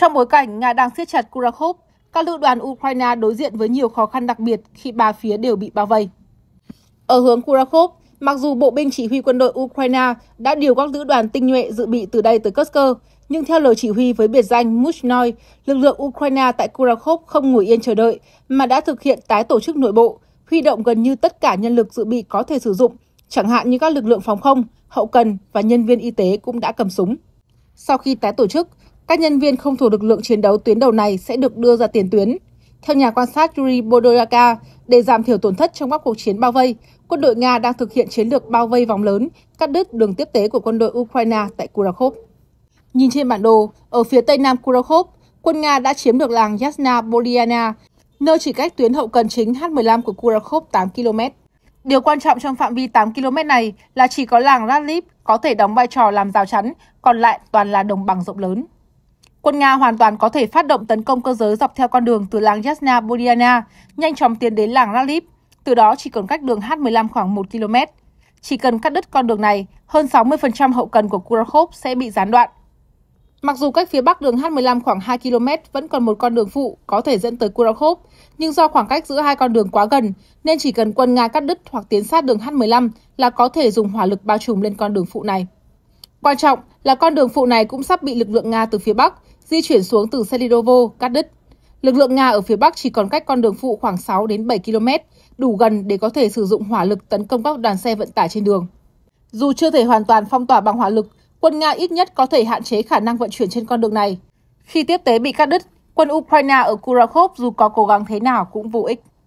Trong bối cảnh Nga đang siết chặt kurakhov, các lữ đoàn Ukraine đối diện với nhiều khó khăn đặc biệt khi ba phía đều bị bao vây. Ở hướng kurakhov, mặc dù Bộ binh chỉ huy quân đội Ukraine đã điều các lữ đoàn tinh nhuệ dự bị từ đây tới Kursk, nhưng theo lời chỉ huy với biệt danh Mushnoi, lực lượng Ukraine tại kurakhov không ngồi yên chờ đợi mà đã thực hiện tái tổ chức nội bộ, huy động gần như tất cả nhân lực dự bị có thể sử dụng, chẳng hạn như các lực lượng phòng không, hậu cần và nhân viên y tế cũng đã cầm súng. Sau khi tái tổ chức, các nhân viên không thuộc lực lượng chiến đấu tuyến đầu này sẽ được đưa ra tiền tuyến. Theo nhà quan sát Yuri Bodoyaka, để giảm thiểu tổn thất trong các cuộc chiến bao vây, quân đội Nga đang thực hiện chiến lược bao vây vòng lớn, cắt đứt đường tiếp tế của quân đội Ukraine tại Kurakhov. Nhìn trên bản đồ, ở phía tây nam Kurakhov, quân Nga đã chiếm được làng Yasna Boliana, nơi chỉ cách tuyến hậu cần chính H-15 của Kurakhov 8 km. Điều quan trọng trong phạm vi 8 km này là chỉ có làng Radlib có thể đóng vai trò làm rào chắn, còn lại toàn là đồng bằng rộng lớn. Quân Nga hoàn toàn có thể phát động tấn công cơ giới dọc theo con đường từ làng Yasna Bodiana, nhanh chóng tiến đến làng Radlib, từ đó chỉ còn cách đường H-15 khoảng 1 km. Chỉ cần cắt đứt con đường này, hơn 60% hậu cần của Kurakhov sẽ bị gián đoạn. Mặc dù cách phía bắc đường H15 khoảng 2 km vẫn còn một con đường phụ có thể dẫn tới Kurakhov, nhưng do khoảng cách giữa hai con đường quá gần, nên chỉ cần quân Nga cắt đứt hoặc tiến sát đường H15 là có thể dùng hỏa lực bao trùm lên con đường phụ này. Quan trọng là con đường phụ này cũng sắp bị lực lượng Nga từ phía bắc, di chuyển xuống từ Selidovo, cắt đứt. Lực lượng Nga ở phía Bắc chỉ còn cách con đường phụ khoảng 6 đến 7 km, đủ gần để có thể sử dụng hỏa lực tấn công các đoàn xe vận tải trên đường. Dù chưa thể hoàn toàn phong tỏa bằng hỏa lực, quân Nga ít nhất có thể hạn chế khả năng vận chuyển trên con đường này. Khi tiếp tế bị cắt đứt, quân Ukraine ở Kurakov dù có cố gắng thế nào cũng vô ích.